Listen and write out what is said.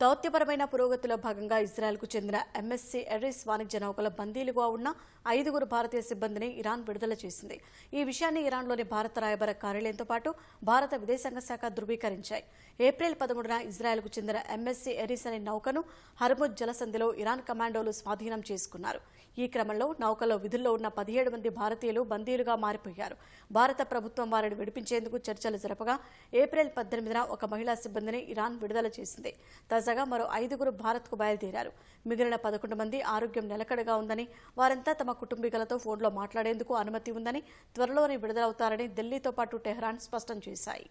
దౌత్యపరమైన పురోగతిలో భాగంగా ఇజ్రాయెల్కు చెందిన ఎంఎస్సీ ఎరిస్ వాణిజ్య నౌకల బందీలుగా ఉన్న ఐదుగురు భారతీయ సిబ్బందిని ఇరాన్ విడుదల చేసింది ఈ విషయాన్ని ఇరాన్లోని భారత రాయబార కార్యాలయంతో పాటు భారత విదేశాంగ శాఖ ధృవీకరించాయి ఏప్రిల్ పదమూడున ఇజ్రాయెల్కు చెందిన ఎంఎస్సీ ఎరిస్ అనే నౌకను హర్ముద్ జలసంధిలో ఇరాన్ కమాండోలు స్వాధీనం చేసుకున్నారు ఈ క్రమంలో నౌకలో విధుల్లో ఉన్న పదిహేడు మంది భారతీయులు బందీలుగా మారిపోయారు భారత ప్రభుత్వం వారిని విడిపించేందుకు చర్చలు జరపగా ఏప్రిల్ పద్దెనిమిదిన ఒక మహిళా సిబ్బందిని ఇరాన్ విడుదల చేసింది తాజాగా మరో ఐదుగురు భారత్కు బయలుదేరారు మిగిలిన పదకొండు మంది ఆరోగ్యం నిలకడగా ఉందని వారంతా తమ కుటుంబీకులతో ఫోన్లో మాట్లాడేందుకు అనుమతి ఉందని త్వరలోనే విడుదలవుతారని ఢిల్లీతో పాటు టెహ్రాన్ స్పష్టం చేశాయి